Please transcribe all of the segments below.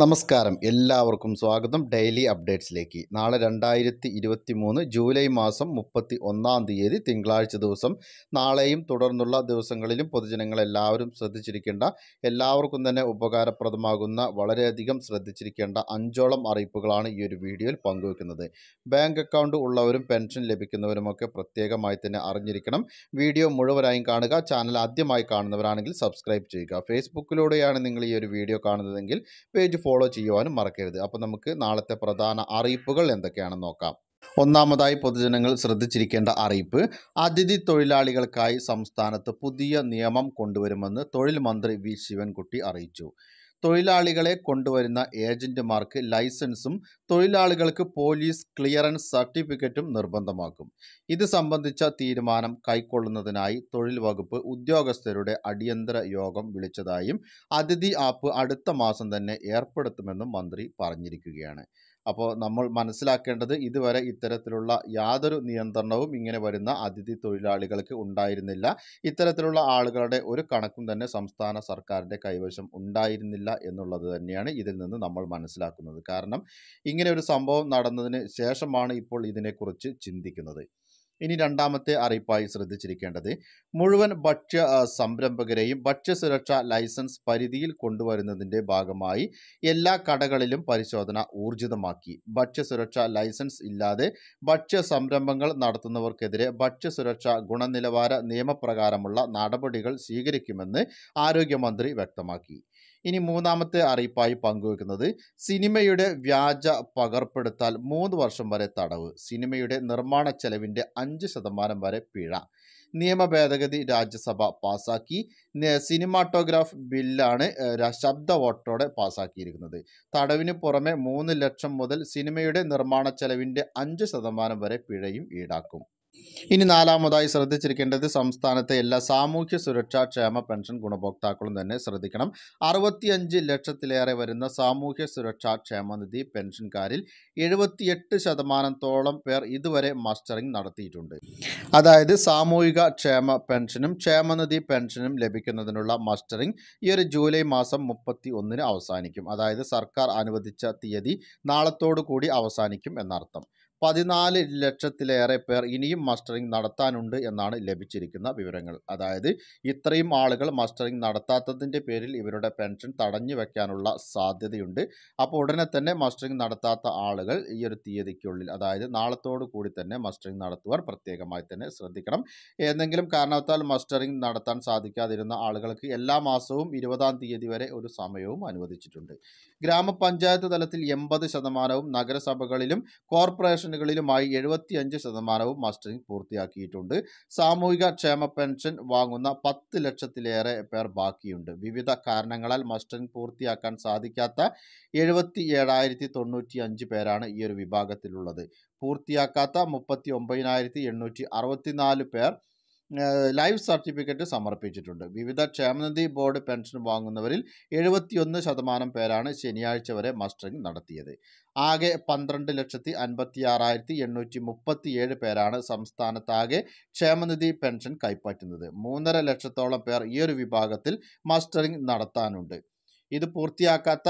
നമസ്കാരം എല്ലാവർക്കും സ്വാഗതം ഡെയിലി അപ്ഡേറ്റ്സിലേക്ക് നാളെ രണ്ടായിരത്തി ഇരുപത്തി മൂന്ന് ജൂലൈ മാസം മുപ്പത്തി ഒന്നാം തീയതി തിങ്കളാഴ്ച ദിവസം നാളെയും തുടർന്നുള്ള ദിവസങ്ങളിലും പൊതുജനങ്ങളെല്ലാവരും ശ്രദ്ധിച്ചിരിക്കേണ്ട എല്ലാവർക്കും തന്നെ ഉപകാരപ്രദമാകുന്ന വളരെയധികം ശ്രദ്ധിച്ചിരിക്കേണ്ട അഞ്ചോളം അറിയിപ്പുകളാണ് ഈ ഒരു വീഡിയോയിൽ പങ്കുവെക്കുന്നത് ബാങ്ക് അക്കൗണ്ട് ഉള്ളവരും പെൻഷൻ ലഭിക്കുന്നവരുമൊക്കെ പ്രത്യേകമായി തന്നെ അറിഞ്ഞിരിക്കണം വീഡിയോ മുഴുവനായും കാണുക ചാനൽ ആദ്യമായി കാണുന്നവരാണെങ്കിൽ സബ്സ്ക്രൈബ് ചെയ്യുക ഫേസ്ബുക്കിലൂടെയാണ് നിങ്ങൾ ഈ ഒരു വീഡിയോ കാണുന്നതെങ്കിൽ പേജ് ഫോളോ ചെയ്യുവാനും മറക്കരുത് അപ്പോൾ നമുക്ക് നാളത്തെ പ്രധാന അറിയിപ്പുകൾ എന്തൊക്കെയാണെന്ന് നോക്കാം ഒന്നാമതായി പൊതുജനങ്ങൾ ശ്രദ്ധിച്ചിരിക്കേണ്ട അറിയിപ്പ് അതിഥി തൊഴിലാളികൾക്കായി സംസ്ഥാനത്ത് പുതിയ നിയമം കൊണ്ടുവരുമെന്ന് തൊഴിൽ മന്ത്രി വി ശിവൻകുട്ടി അറിയിച്ചു തൊഴിലാളികളെ കൊണ്ടുവരുന്ന ഏജന്റുമാർക്ക് ലൈസൻസും തൊഴിലാളികൾക്ക് പോലീസ് ക്ലിയറൻസ് സർട്ടിഫിക്കറ്റും നിർബന്ധമാക്കും ഇത് സംബന്ധിച്ച തീരുമാനം കൈക്കൊള്ളുന്നതിനായി തൊഴിൽ വകുപ്പ് ഉദ്യോഗസ്ഥരുടെ അടിയന്തര യോഗം വിളിച്ചതായും അതിഥി ആപ്പ് അടുത്ത മാസം തന്നെ ഏർപ്പെടുത്തുമെന്നും മന്ത്രി പറഞ്ഞിരിക്കുകയാണ് അപ്പോൾ നമ്മൾ മനസ്സിലാക്കേണ്ടത് ഇതുവരെ ഇത്തരത്തിലുള്ള യാതൊരു നിയന്ത്രണവും ഇങ്ങനെ വരുന്ന അതിഥി തൊഴിലാളികൾക്ക് ഉണ്ടായിരുന്നില്ല ഇത്തരത്തിലുള്ള ആളുകളുടെ ഒരു കണക്കും തന്നെ സംസ്ഥാന സർക്കാരിൻ്റെ കൈവശം ഉണ്ടായിരുന്നില്ല എന്നുള്ളത് തന്നെയാണ് ഇതിൽ നിന്ന് നമ്മൾ മനസ്സിലാക്കുന്നത് കാരണം ഇങ്ങനെ ഒരു സംഭവം നടന്നതിന് ശേഷമാണ് ഇപ്പോൾ ഇതിനെക്കുറിച്ച് ചിന്തിക്കുന്നത് ഇനി രണ്ടാമത്തെ അറിയിപ്പായി ശ്രദ്ധിച്ചിരിക്കേണ്ടത് മുഴുവൻ ഭക്ഷ്യ സംരംഭകരെയും ഭക്ഷ്യസുരക്ഷ ലൈസൻസ് പരിധിയിൽ കൊണ്ടുവരുന്നതിൻ്റെ ഭാഗമായി എല്ലാ കടകളിലും പരിശോധന ഊർജിതമാക്കി ഭക്ഷ്യസുരക്ഷ ലൈസൻസ് ഇല്ലാതെ ഭക്ഷ്യ സംരംഭങ്ങൾ നടത്തുന്നവർക്കെതിരെ ഭക്ഷ്യസുരക്ഷ ഗുണനിലവാര നിയമപ്രകാരമുള്ള നടപടികൾ സ്വീകരിക്കുമെന്ന് ആരോഗ്യമന്ത്രി വ്യക്തമാക്കി ഇനി മൂന്നാമത്തെ അറിയിപ്പായി പങ്കുവെക്കുന്നത് സിനിമയുടെ വ്യാജ പകർപ്പെടുത്താൽ മൂന്ന് വർഷം വരെ തടവ് സിനിമയുടെ നിർമ്മാണ ചെലവിൻ്റെ അഞ്ച് ശതമാനം വരെ പിഴ നിയമ ഭേദഗതി രാജ്യസഭ പാസാക്കി സിനിമാറ്റോഗ്രാഫ് ബില്ലാണ് ശബ്ദ വോട്ടോടെ പാസാക്കിയിരിക്കുന്നത് തടവിന് പുറമെ മൂന്ന് ലക്ഷം മുതൽ സിനിമയുടെ നിർമ്മാണ ചെലവിൻ്റെ അഞ്ച് ശതമാനം വരെ പിഴയും ഈടാക്കും ഇനി നാലാമതായി ശ്രദ്ധിച്ചിരിക്കേണ്ടത് സംസ്ഥാനത്തെ എല്ലാ സാമൂഹ്യ സുരക്ഷാ ക്ഷേമ പെൻഷൻ ഗുണഭോക്താക്കളും തന്നെ ശ്രദ്ധിക്കണം അറുപത്തിയഞ്ച് ലക്ഷത്തിലേറെ വരുന്ന സാമൂഹ്യ സുരക്ഷാ ക്ഷേമനിധി പെൻഷൻകാരിൽ എഴുപത്തിയെട്ട് ശതമാനത്തോളം പേർ ഇതുവരെ മസ്റ്ററിംഗ് നടത്തിയിട്ടുണ്ട് അതായത് സാമൂഹിക ക്ഷേമ പെൻഷനും ക്ഷേമനിധി പെൻഷനും ലഭിക്കുന്നതിനുള്ള മസ്റ്ററിംഗ് ഈ ഒരു ജൂലൈ മാസം മുപ്പത്തി ഒന്നിന് അവസാനിക്കും അതായത് സർക്കാർ അനുവദിച്ച തീയതി നാളത്തോടു കൂടി അവസാനിക്കും എന്നർത്ഥം പതിനാല് ലക്ഷത്തിലേറെ പേർ ഇനിയും മസ്റ്ററിംഗ് നടത്താനുണ്ട് എന്നാണ് ലഭിച്ചിരിക്കുന്ന വിവരങ്ങൾ അതായത് ഇത്രയും ആളുകൾ മസ്റ്ററിംഗ് നടത്താത്തതിൻ്റെ പേരിൽ ഇവരുടെ പെൻഷൻ തടഞ്ഞു വയ്ക്കാനുള്ള സാധ്യതയുണ്ട് അപ്പോൾ ഉടനെ തന്നെ മസ്റ്ററിംഗ് നടത്താത്ത ആളുകൾ ഈ ഒരു തീയതിക്കുള്ളിൽ അതായത് നാളത്തോടു കൂടി തന്നെ മസ്റ്ററിംഗ് നടത്തുവാൻ പ്രത്യേകമായി തന്നെ ശ്രദ്ധിക്കണം ഏതെങ്കിലും കാരണത്താൽ മസ്റ്ററിംഗ് നടത്താൻ സാധിക്കാതിരുന്ന ആളുകൾക്ക് എല്ലാ മാസവും ഇരുപതാം തീയതി വരെ ഒരു സമയവും അനുവദിച്ചിട്ടുണ്ട് ഗ്രാമപഞ്ചായത്ത് തലത്തിൽ എൺപത് ശതമാനവും നഗരസഭകളിലും കോർപ്പറേഷൻ പെൻഷനുകളിലുമായി എഴുപത്തിയഞ്ച് ശതമാനവും മസ്റ്ററിംഗ് പൂർത്തിയാക്കിയിട്ടുണ്ട് സാമൂഹിക ക്ഷേമ പെൻഷൻ വാങ്ങുന്ന പത്ത് ലക്ഷത്തിലേറെ പേർ ബാക്കിയുണ്ട് വിവിധ കാരണങ്ങളാൽ മസ്റ്ററിംഗ് പൂർത്തിയാക്കാൻ സാധിക്കാത്ത എഴുപത്തി ഏഴായിരത്തി തൊണ്ണൂറ്റി അഞ്ച് പേരാണ് ഈ ഒരു വിഭാഗത്തിലുള്ളത് പൂർത്തിയാക്കാത്ത മുപ്പത്തി ഒമ്പതിനായിരത്തി എണ്ണൂറ്റി അറുപത്തിനാല് പേർ ലൈഫ് സർട്ടിഫിക്കറ്റ് സമർപ്പിച്ചിട്ടുണ്ട് വിവിധ ക്ഷേമനിധി ബോർഡ് പെൻഷൻ വാങ്ങുന്നവരിൽ എഴുപത്തിയൊന്ന് ശതമാനം പേരാണ് ശനിയാഴ്ച വരെ മസ്റ്ററിംഗ് നടത്തിയത് ആകെ പന്ത്രണ്ട് ലക്ഷത്തി അൻപത്തി ആറായിരത്തി എണ്ണൂറ്റി മുപ്പത്തിയേഴ് പേരാണ് സംസ്ഥാനത്താകെ ക്ഷേമനിധി പെൻഷൻ കൈപ്പറ്റുന്നത് മൂന്നര ലക്ഷത്തോളം പേർ ഈ ഒരു വിഭാഗത്തിൽ മസ്റ്ററിംഗ് നടത്താനുണ്ട് ഇത് പൂർത്തിയാക്കാത്ത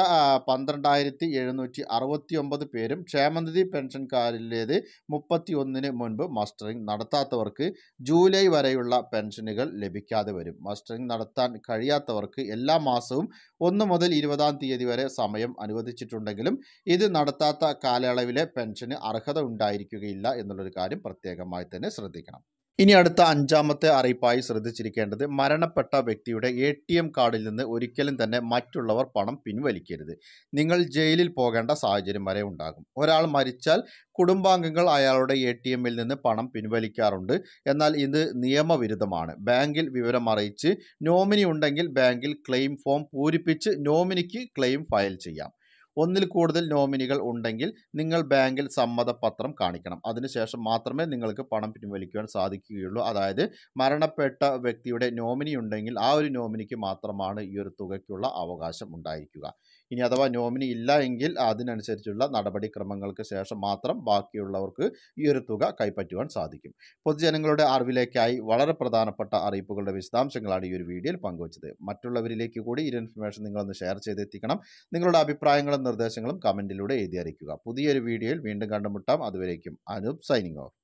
പന്ത്രണ്ടായിരത്തി എഴുന്നൂറ്റി അറുപത്തി ഒമ്പത് പേരും ക്ഷേമനിധി പെൻഷൻകാരിലേത് മുപ്പത്തി ഒന്നിന് മുൻപ് മസ്റ്ററിംഗ് നടത്താത്തവർക്ക് ജൂലൈ വരെയുള്ള പെൻഷനുകൾ ലഭിക്കാതെ വരും മസ്റ്ററിംഗ് നടത്താൻ കഴിയാത്തവർക്ക് എല്ലാ മാസവും ഒന്ന് മുതൽ ഇരുപതാം തീയതി വരെ സമയം അനുവദിച്ചിട്ടുണ്ടെങ്കിലും ഇത് നടത്താത്ത കാലയളവിലെ പെൻഷന് അർഹത ഉണ്ടായിരിക്കുകയില്ല എന്നുള്ളൊരു കാര്യം പ്രത്യേകമായി തന്നെ ശ്രദ്ധിക്കണം ഇനി അടുത്ത അഞ്ചാമത്തെ അറിയിപ്പായി ശ്രദ്ധിച്ചിരിക്കേണ്ടത് മരണപ്പെട്ട വ്യക്തിയുടെ എ ടി എം കാർഡിൽ നിന്ന് ഒരിക്കലും തന്നെ മറ്റുള്ളവർ പണം പിൻവലിക്കരുത് നിങ്ങൾ ജയിലിൽ പോകേണ്ട സാഹചര്യം വരെ ഉണ്ടാകും ഒരാൾ മരിച്ചാൽ കുടുംബാംഗങ്ങൾ അയാളുടെ എ ടി എമ്മിൽ നിന്ന് പണം പിൻവലിക്കാറുണ്ട് എന്നാൽ ഇത് നിയമവിരുദ്ധമാണ് ബാങ്കിൽ വിവരം അറിയിച്ച് നോമിനി ഉണ്ടെങ്കിൽ ബാങ്കിൽ ക്ലെയിം ഫോം പൂരിപ്പിച്ച് നോമിനിക്ക് ക്ലെയിം ഫയൽ ചെയ്യാം ഒന്നിൽ കൂടുതൽ നോമിനികൾ ഉണ്ടെങ്കിൽ നിങ്ങൾ ബാങ്കിൽ സമ്മതപത്രം കാണിക്കണം അതിനുശേഷം മാത്രമേ നിങ്ങൾക്ക് പണം പിൻവലിക്കുവാൻ സാധിക്കുകയുള്ളൂ അതായത് മരണപ്പെട്ട വ്യക്തിയുടെ നോമിനി ഉണ്ടെങ്കിൽ ആ ഒരു നോമിനിക്ക് മാത്രമാണ് ഈ ഒരു തുകയ്ക്കുള്ള അവകാശം ഉണ്ടായിരിക്കുക ഇനി അഥവാ നോമിനി ഇല്ല എങ്കിൽ അതിനനുസരിച്ചുള്ള നടപടിക്രമങ്ങൾക്ക് ശേഷം മാത്രം ബാക്കിയുള്ളവർക്ക് ഈ ഒരു തുക കൈപ്പറ്റുവാൻ സാധിക്കും പൊതുജനങ്ങളുടെ അറിവിലേക്കായി വളരെ പ്രധാനപ്പെട്ട അറിയിപ്പുകളുടെ വിശദാംശങ്ങളാണ് ഈ ഒരു വീഡിയോയിൽ പങ്കുവച്ചത് മറ്റുള്ളവരിലേക്ക് കൂടി ഈ ഇൻഫർമേഷൻ നിങ്ങളൊന്ന് ഷെയർ ചെയ്തെത്തിക്കണം നിങ്ങളുടെ അഭിപ്രായങ്ങളും നിർദ്ദേശങ്ങളും കമൻറ്റിലൂടെ എഴുതി അറിയിക്കുക പുതിയൊരു വീഡിയോയിൽ വീണ്ടും കണ്ടുമുട്ടാം അതുവരേക്കും അനൂപ് സൈനിങ് ഓഫ്